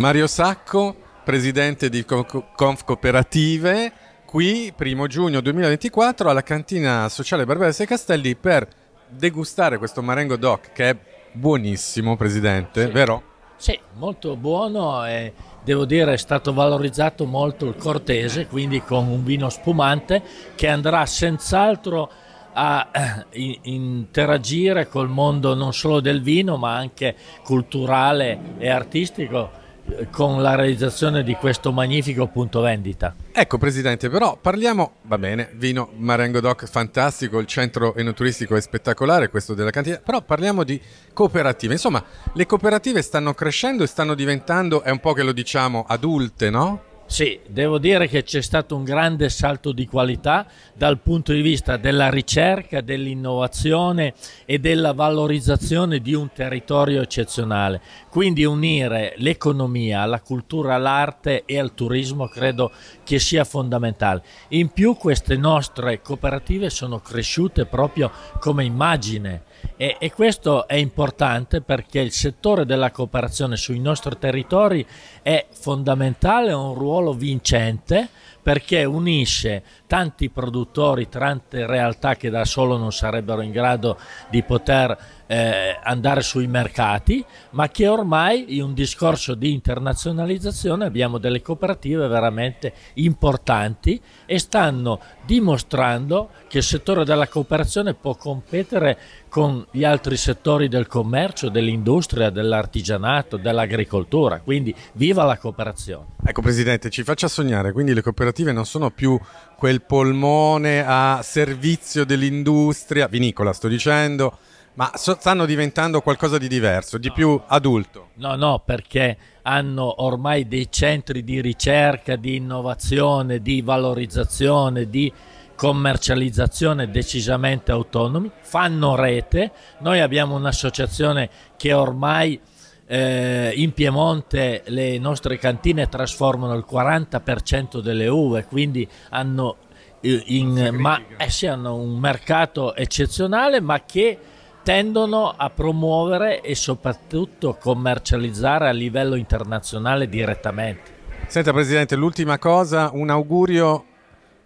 Mario Sacco, presidente di Conf Cooperative, qui primo giugno 2024 alla cantina sociale Barbera Barbarese Castelli per degustare questo Marengo Doc che è buonissimo, presidente, sì. vero? Sì, molto buono e devo dire è stato valorizzato molto il cortese, quindi con un vino spumante che andrà senz'altro a eh, interagire col mondo non solo del vino ma anche culturale e artistico con la realizzazione di questo magnifico punto vendita. Ecco Presidente, però parliamo, va bene, vino Marengo Doc fantastico, il centro enoturistico è spettacolare, questo della cantina, però parliamo di cooperative. Insomma, le cooperative stanno crescendo e stanno diventando, è un po' che lo diciamo, adulte, no? Sì, devo dire che c'è stato un grande salto di qualità dal punto di vista della ricerca, dell'innovazione e della valorizzazione di un territorio eccezionale. Quindi unire l'economia la cultura, l'arte e al turismo credo che sia fondamentale. In più queste nostre cooperative sono cresciute proprio come immagine e, e questo è importante perché il settore della cooperazione sui nostri territori è fondamentale, ha un ruolo ruolo vincente perché unisce tanti produttori, tante realtà che da solo non sarebbero in grado di poter eh, andare sui mercati, ma che ormai in un discorso di internazionalizzazione abbiamo delle cooperative veramente importanti e stanno dimostrando che il settore della cooperazione può competere con gli altri settori del commercio, dell'industria, dell'artigianato, dell'agricoltura. Quindi viva la cooperazione. Ecco Presidente, ci faccia sognare, quindi le cooperative non sono più quel polmone a servizio dell'industria, vinicola sto dicendo, ma so, stanno diventando qualcosa di diverso, di no, più adulto. No, no, perché hanno ormai dei centri di ricerca, di innovazione, di valorizzazione, di commercializzazione decisamente autonomi, fanno rete. Noi abbiamo un'associazione che ormai eh, in Piemonte le nostre cantine trasformano il 40% delle uve, quindi hanno, eh, in, ma, eh, sì, hanno un mercato eccezionale, ma che tendono a promuovere e soprattutto commercializzare a livello internazionale direttamente. Senta Presidente, l'ultima cosa, un augurio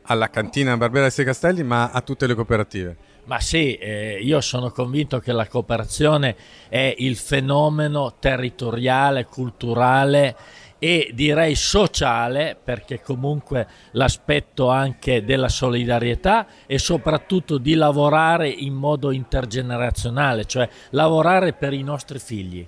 alla cantina Barbera dei Castelli ma a tutte le cooperative. Ma sì, eh, io sono convinto che la cooperazione è il fenomeno territoriale, culturale e direi sociale perché comunque l'aspetto anche della solidarietà e soprattutto di lavorare in modo intergenerazionale, cioè lavorare per i nostri figli.